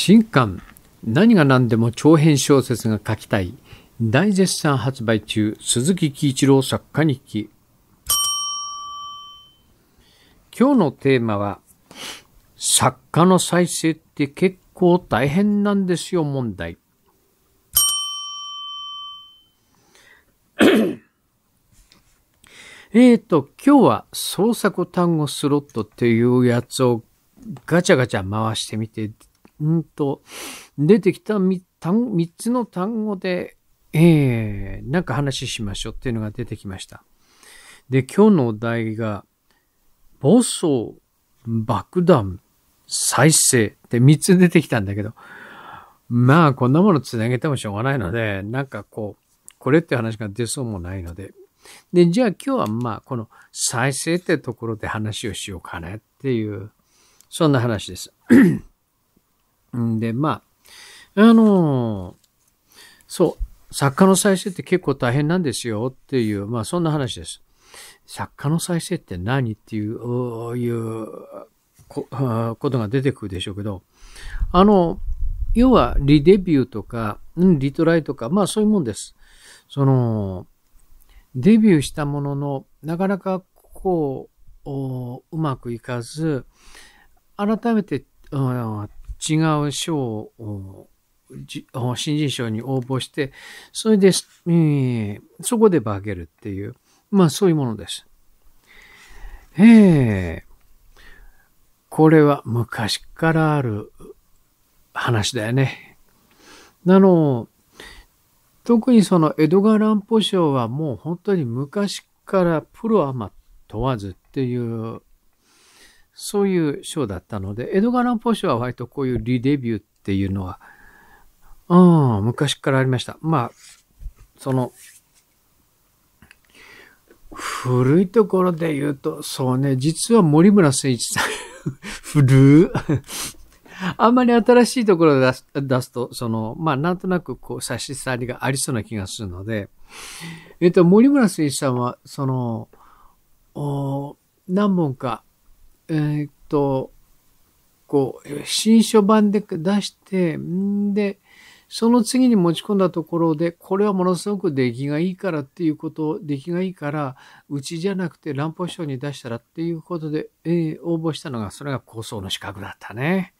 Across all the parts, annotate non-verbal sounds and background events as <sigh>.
新刊何が何でも長編小説が書きたい大絶賛発売中鈴木喜一郎作家日記今日のテーマは作家の再生って結構大変なんですよ問題えっと、今日は創作単語スロットっていうやつをガチャガチャ回してみてうんと、出てきた 3, つの単語で、ええー、なんか話しましょうっていうのが出てきました。で、今日のお題が、暴走、爆弾、再生って3つ出てきたんだけど、まあ、こんなもの繋げてもしょうがないので、なんかこう、これって話が出そうもないので。で、じゃあ今日はまあ、この再生ってところで話をしようかねっていう、そんな話です。んで、まあ、あのー、そう、作家の再生って結構大変なんですよっていう、まあそんな話です。作家の再生って何っていう、いうことが出てくるでしょうけど、あの、要はリデビューとか、リトライとか、まあそういうもんです。その、デビューしたものの、なかなかこう、うまくいかず、改めて、うん、違う賞を新人賞に応募して、それで、えー、そこで化けるっていう、まあそういうものです。ええー、これは昔からある話だよね。あの、特にその江戸川乱歩賞はもう本当に昔からプロアマ問わずっていうそういう章だったので、江戸川ションは割とこういうリデビューっていうのは、うん、昔からありました。まあ、その、古いところで言うと、そうね、実は森村誠一さん、<laughs> 古あんまり新しいところで出すと、その、まあ、なんとなくこう、差し障りがありそうな気がするので、えっと、森村誠一さんは、その、お何本かえー、っと、こう、新書版で出して、んで、その次に持ち込んだところで、これはものすごく出来がいいからっていうこと、出来がいいから、うちじゃなくて乱歩賞に出したらっていうことで、えー、応募したのが、それが構想の資格だったね。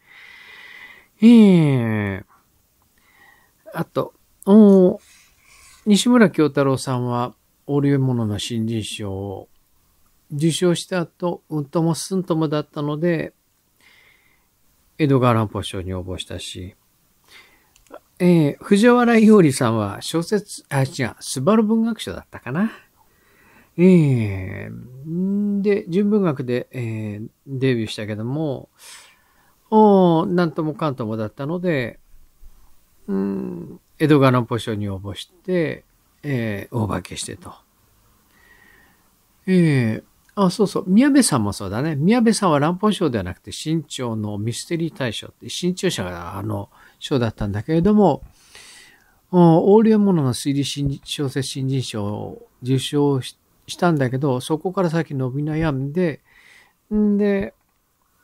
ええー、あと、お西村京太郎さんは、折り物の新人賞を受賞した後、うんともすんともだったので、江戸川乱歩賞に応募したし、えー、藤原伊織さんは小説、あ、違う、スバル文学賞だったかな。えー、で、純文学で、えー、デビューしたけども、おなんともかんともだったので、うん、江戸川乱歩賞に応募して、えー、大化けしてと。えー、あ、そうそう。宮部さんもそうだね。宮部さんは乱歩賞ではなくて、新潮のミステリー大賞って、新潮社があの、賞だったんだけれども、横領者の推理小説新人賞を受賞したんだけど、そこから先伸び悩んで、んで、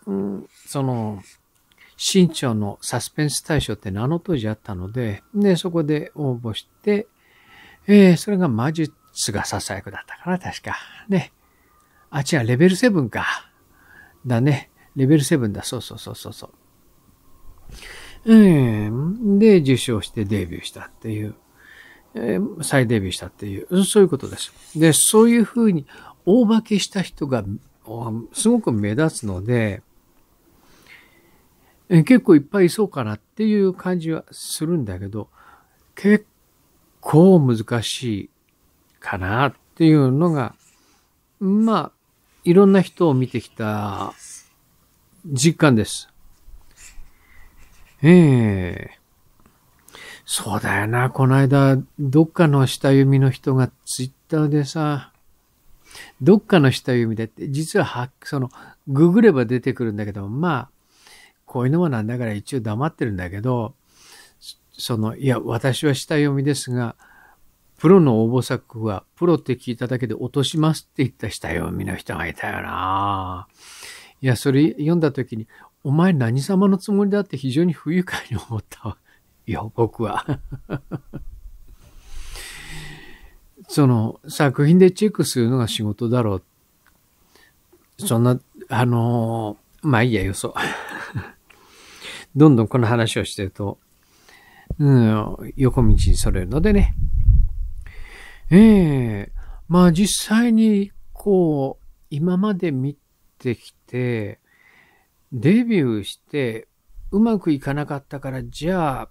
うん、その、新潮のサスペンス大賞って名の当時あったので、で、そこで応募して、えー、それが魔術がささやくだったかな、確か。ね。あ、違う、レベル7か。だね。レベル7だ。そうそうそうそうそう。うん。で、受賞してデビューしたっていう、え再デビューしたっていう、そういうことです。で、そういうふうに大化けした人がすごく目立つので、え結構いっぱいいそうかなっていう感じはするんだけど、結構難しいかなっていうのが、まあ、いろんな人を見てきた実感です。ええー、そうだよな。この間、どっかの下読みの人がツイッターでさ、どっかの下読みだって、実はは、その、ググれば出てくるんだけど、まあ、こういうのもなんだから一応黙ってるんだけど、その、いや、私は下読みですが、プロの応募作は、プロって聞いただけで落としますって言った下読みの人がいたよな。いや、それ読んだ時に、お前何様のつもりだって非常に不愉快に思ったわ。いや、僕は。<laughs> その作品でチェックするのが仕事だろう。そんな、あのー、まあいいや、よそ。<laughs> どんどんこの話をしてると、うん、横道にそれるのでね。ええまあ実際に、こう、今まで見てきて、デビューして、うまくいかなかったから、じゃあ、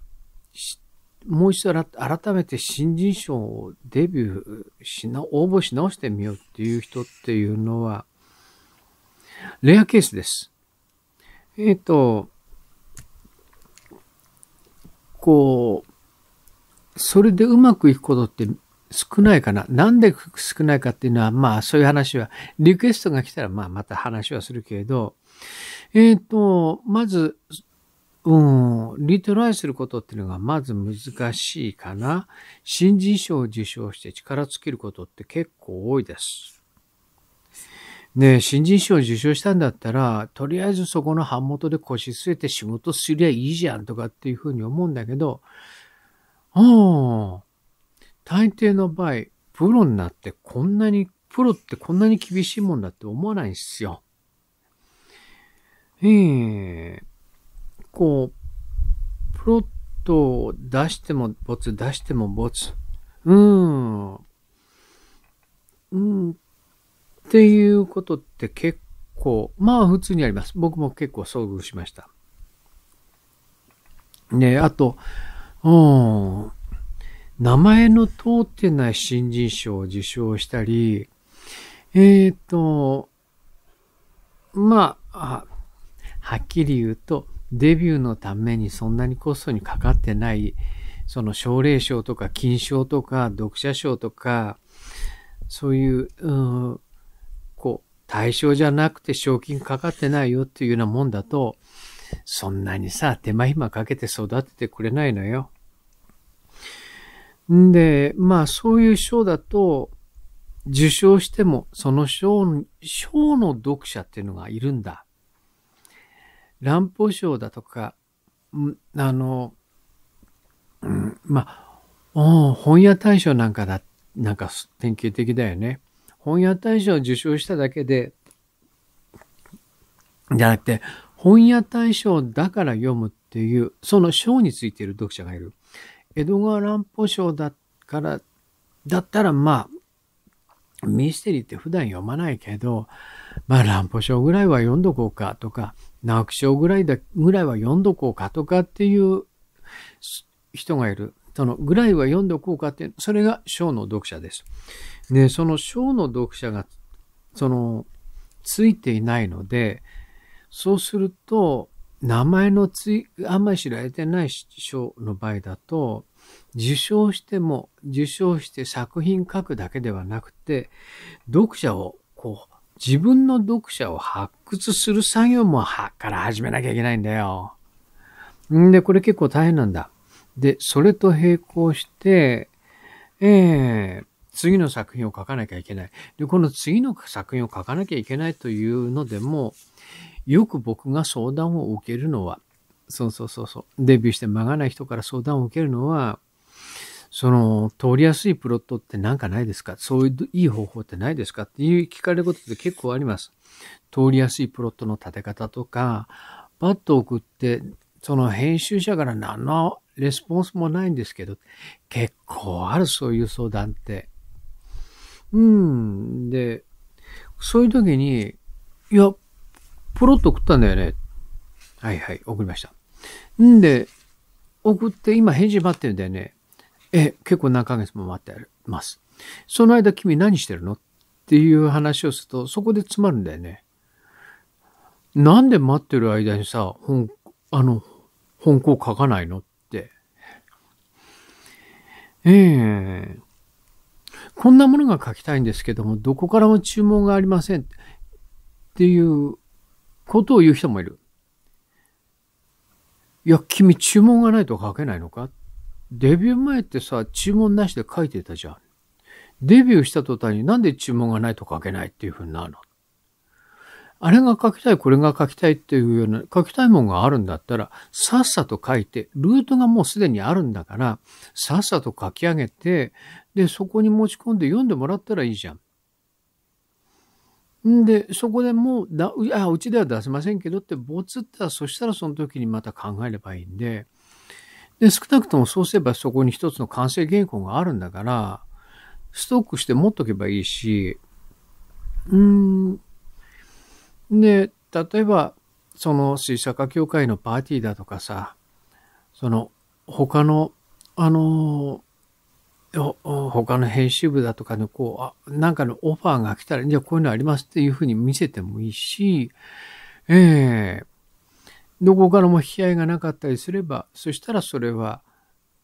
もう一度改めて新人賞をデビューしな、応募し直してみようっていう人っていうのは、レアケースです。えっ、ー、と、こう、それでうまくいくことって少ないかな。なんで少ないかっていうのは、まあそういう話は、リクエストが来たら、まあまた話はするけれど、えっ、ー、と、まず、うん、リトライすることっていうのがまず難しいかな。新人賞を受賞して力尽きることって結構多いです。ね新人賞を受賞したんだったら、とりあえずそこの版元で腰据えて仕事すりゃいいじゃんとかっていうふうに思うんだけど、うん、大抵の場合、プロになってこんなに、プロってこんなに厳しいもんだって思わないんですよ。ええー、こう、プロットを出してもボツ、出してもボツ。うん。うん。っていうことって結構、まあ普通にあります。僕も結構遭遇しました。ねあと、うん。名前の通ってない新人賞を受賞したり、えっ、ー、と、まあ、はっきり言うと、デビューのためにそんなにコストにかかってない、その奨励賞とか金賞とか読者賞とか、そういう、うん、こう、対象じゃなくて賞金かかってないよっていうようなもんだと、そんなにさ、手間暇かけて育ててくれないのよ。んで、まあそういう賞だと、受賞してもその賞、賞の読者っていうのがいるんだ。乱歩賞だとか、あの、うん、まあ、本屋大賞なんかだ、なんか典型的だよね。本屋大賞を受賞しただけで、じゃなくて、本屋大賞だから読むっていう、その賞についている読者がいる。江戸川乱歩賞だから、だったらまあ、ミステリーって普段読まないけど、まあ乱歩賞ぐらいは読んどこうかとか、直木賞ぐらいだ、ぐらいは読んどこうかとかっていう人がいる。そのぐらいは読んどこうかって、それが賞の読者です。で、その賞の読者が、その、ついていないので、そうすると、名前のつい、あんまり知られてない賞の場合だと、受賞しても、受賞して作品書くだけではなくて、読者を、こう、自分の読者を発掘する作業もはっから始めなきゃいけないんだよ。んで、これ結構大変なんだ。で、それと並行して、ええー、次の作品を書かなきゃいけない。で、この次の作品を書かなきゃいけないというのでも、よく僕が相談を受けるのは、そうそうそうそう、デビューして間がない人から相談を受けるのは、その、通りやすいプロットってなんかないですかそういういい方法ってないですかっていう聞かれることって結構あります。通りやすいプロットの立て方とか、バッを送って、その編集者から何のレスポンスもないんですけど、結構あるそういう相談って。うん。で、そういう時に、いや、ポロッと送ったんだよね。はいはい、送りました。んで、送って今返事待ってるんだよね。え、結構何ヶ月も待ってます。その間君何してるのっていう話をすると、そこで詰まるんだよね。なんで待ってる間にさ、本、あの、本校書かないのって。ええー、こんなものが書きたいんですけども、どこからも注文がありません。っていうことを言う人もいる。いや、君注文がないと書けないのかデビュー前ってさ、注文なしで書いてたじゃん。デビューした途端になんで注文がないと書けないっていう風になるのあれが書きたい、これが書きたいっていうような、書きたいもんがあるんだったら、さっさと書いて、ルートがもうすでにあるんだから、さっさと書き上げて、で、そこに持ち込んで読んでもらったらいいじゃん。んで、そこでもうだ、あ、うちでは出せませんけどって、ボツったら、そしたらその時にまた考えればいいんで、で、少なくともそうすればそこに一つの完成原稿があるんだから、ストックして持っとけばいいし、うん。で、例えば、その水坂協会のパーティーだとかさ、その他の、あのー他の編集部だとかのこう、あ、なんかのオファーが来たら、じゃあこういうのありますっていうふうに見せてもいいし、ええー、どこからも引き合いがなかったりすれば、そしたらそれは、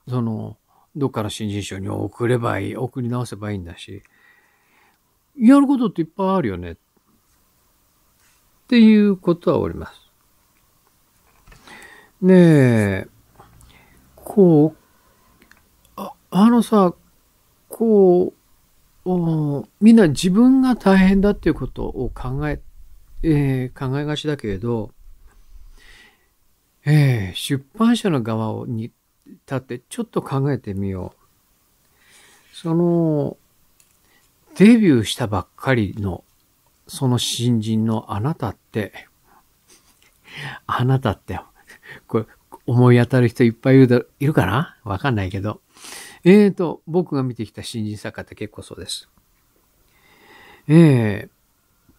その、どっかの新人賞に送ればいい、送り直せばいいんだし、やることっていっぱいあるよね。っていうことはおります。ねえ、こう、あ、あのさ、構、みんな自分が大変だっていうことを考え、えー、考えがちだけれど、えー、出版社の側に立ってちょっと考えてみよう。その、デビューしたばっかりの、その新人のあなたって、あなたって、これ、思い当たる人いっぱいいるかなわかんないけど。えーと、僕が見てきた新人作家って結構そうです。ええー、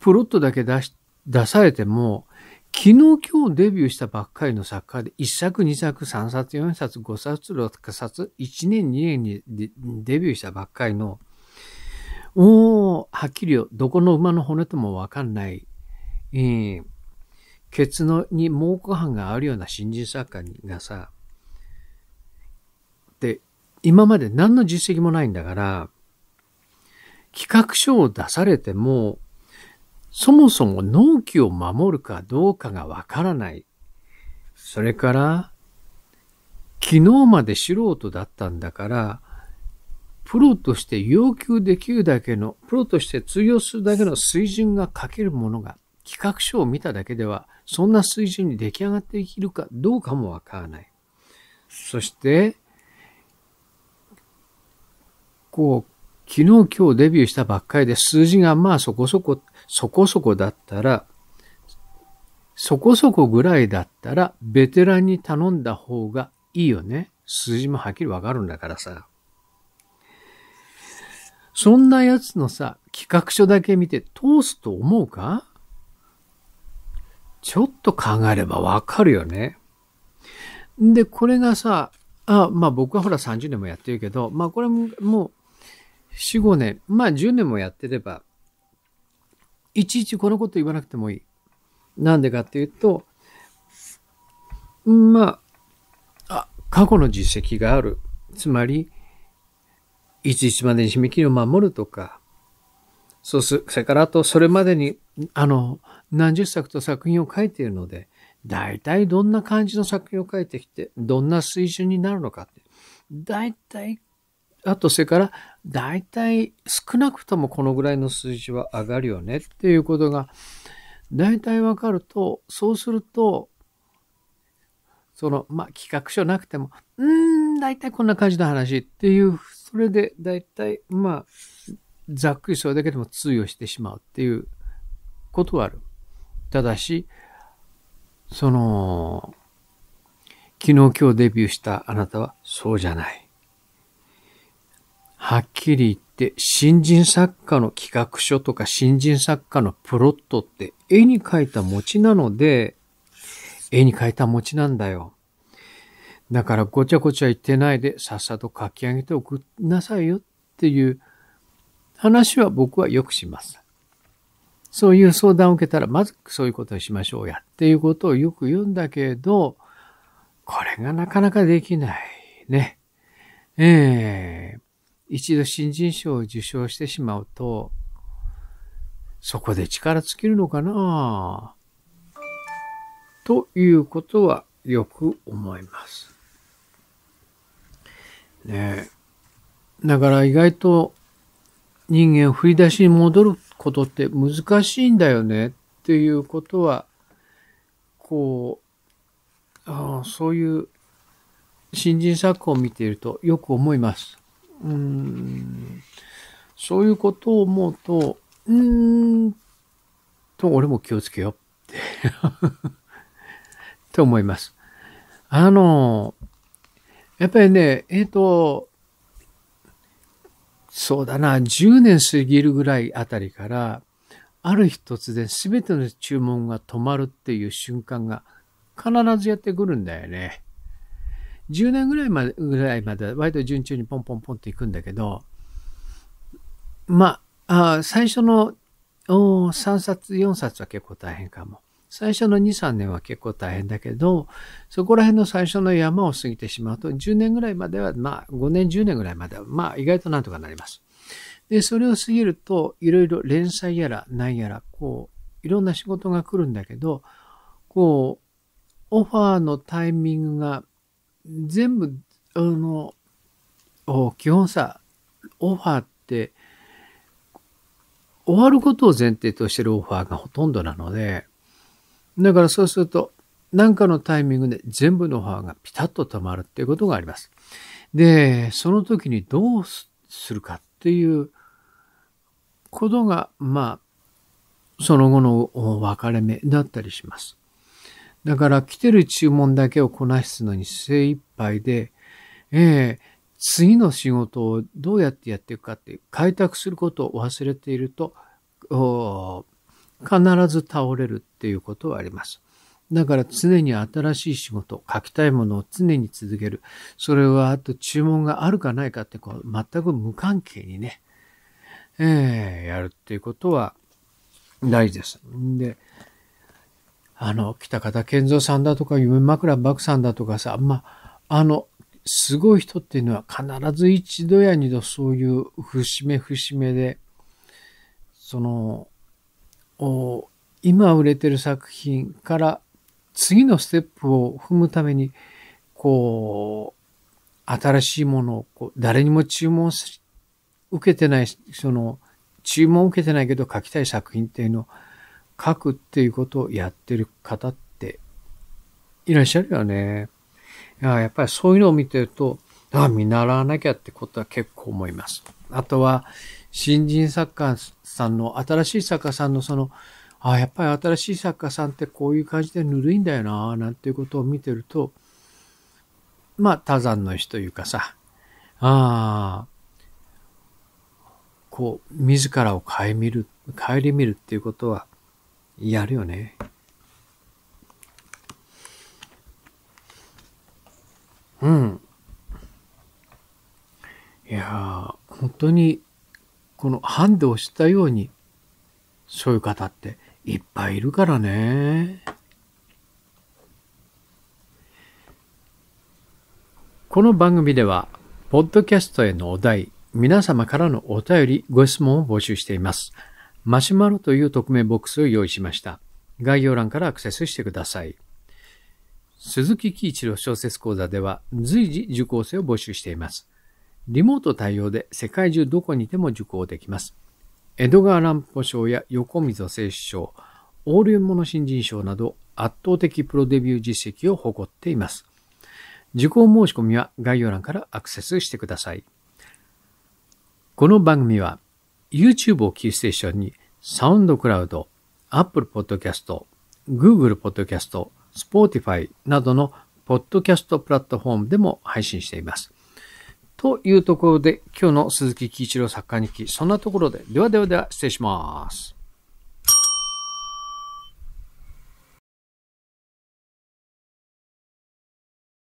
プロットだけ出し、出されても、昨日今日デビューしたばっかりの作家で1作2作3冊4冊5冊6冊1年2年にデビューしたばっかりのおーはっきりよどこの馬の骨ともわかんない、えー、ケツのに猛虎犯があるような新人作家がさで今まで何の実績もないんだから、企画書を出されても、そもそも納期を守るかどうかがわからない。それから、昨日まで素人だったんだから、プロとして要求できるだけの、プロとして通用するだけの水準が書けるものが、企画書を見ただけでは、そんな水準に出来上がっているかどうかもわからない。そして、構昨日今日デビューしたばっかりで数字がまあそこそこ、そこそこだったら、そこそこぐらいだったらベテランに頼んだ方がいいよね。数字もはっきりわかるんだからさ。そんなやつのさ、企画書だけ見て通すと思うかちょっと考えればわかるよね。で、これがさ、あまあ僕はほら30年もやってるけど、まあこれももう4、5年、まあ10年もやってれば、いちいちこのこと言わなくてもいい。なんでかっていうと、まあ、あ過去の実績がある。つまり、いついつまでに締め切りを守るとか、そうす、それからあと、それまでに、あの、何十作と作品を書いているので、大体どんな感じの作品を書いてきて、どんな水準になるのかって、大体あと、それから、大体少なくともこのぐらいの数字は上がるよねっていうことが、大体わかると、そうすると、その、まあ、企画書なくても、うーん、大体こんな感じの話っていう、それで大体、まあ、ざっくりそれだけでも通用してしまうっていうことはある。ただし、その、昨日今日デビューしたあなたはそうじゃない。はっきり言って、新人作家の企画書とか新人作家のプロットって絵に描いた餅なので、絵に描いた餅なんだよ。だからごちゃごちゃ言ってないでさっさと書き上げておくなさいよっていう話は僕はよくします。そういう相談を受けたら、まずそういうことをしましょうやっていうことをよく言うんだけど、これがなかなかできないね。ええー一度新人賞を受賞してしまうと、そこで力尽きるのかなということはよく思います。ねえ。だから意外と人間振り出しに戻ることって難しいんだよねっていうことは、こう、あそういう新人作を見ているとよく思います。うん、そういうことを思うと、うーんと、俺も気をつけよって <laughs> と思います。あの、やっぱりね、えっ、ー、と、そうだな、10年過ぎるぐらいあたりから、ある日突然全ての注文が止まるっていう瞬間が必ずやってくるんだよね。10年ぐらいまで、ぐらいまで、割と順調にポンポンポンっていくんだけど、まあ、あ最初の3冊、4冊は結構大変かも。最初の2、3年は結構大変だけど、そこら辺の最初の山を過ぎてしまうと、10年ぐらいまでは、まあ5年、10年ぐらいまでは、まあ意外となんとかなります。で、それを過ぎると、いろいろ連載やら何やら、こう、いろんな仕事が来るんだけど、こう、オファーのタイミングが全部、あの、基本さ、オファーって、終わることを前提としてるオファーがほとんどなので、だからそうすると、何かのタイミングで全部のオファーがピタッと溜まるっていうことがあります。で、その時にどうするかっていうことが、まあ、その後の分かれ目だったりします。だから来てる注文だけをこなすのに精一杯で、ええー、次の仕事をどうやってやっていくかって開拓することを忘れていると、必ず倒れるっていうことはあります。だから常に新しい仕事、書きたいものを常に続ける。それはあと注文があるかないかってこう全く無関係にね、ええー、やるっていうことは大事です。で、あの、北方健三さんだとか、夢枕漠さんだとかさ、まあ、あの、すごい人っていうのは必ず一度や二度そういう節目節目で、その、お今売れてる作品から次のステップを踏むために、こう、新しいものをこう誰にも注文受けてない、その、注文を受けてないけど書きたい作品っていうのを書くっていうことをやってる方っていらっしゃるよね。いややっぱりそういうのを見てると、ああ、見習わなきゃってことは結構思います。あとは、新人作家さんの、新しい作家さんのその、ああ、やっぱり新しい作家さんってこういう感じでぬるいんだよな、なんていうことを見てると、まあ、多山の石というかさ、ああ、こう、自らを顧みる、顧みるっていうことは、やるよね。うん。いやー、本当に、このハンデをしたように、そういう方っていっぱいいるからね。この番組では、ポッドキャストへのお題、皆様からのお便り、ご質問を募集しています。マシュマロという匿名ボックスを用意しました。概要欄からアクセスしてください。鈴木喜一郎小説講座では随時受講生を募集しています。リモート対応で世界中どこにでも受講できます。江戸川乱歩賞や横溝正史賞、横流物新人賞など圧倒的プロデビュー実績を誇っています。受講申し込みは概要欄からアクセスしてください。この番組は YouTube をキーステーションに、サウンドクラウド、Apple Podcast、Google Podcast、Spotify などのポッドキャストプラットフォームでも配信しています。というところで、今日の鈴木喜一郎作家日記、そんなところで、ではではでは失礼します。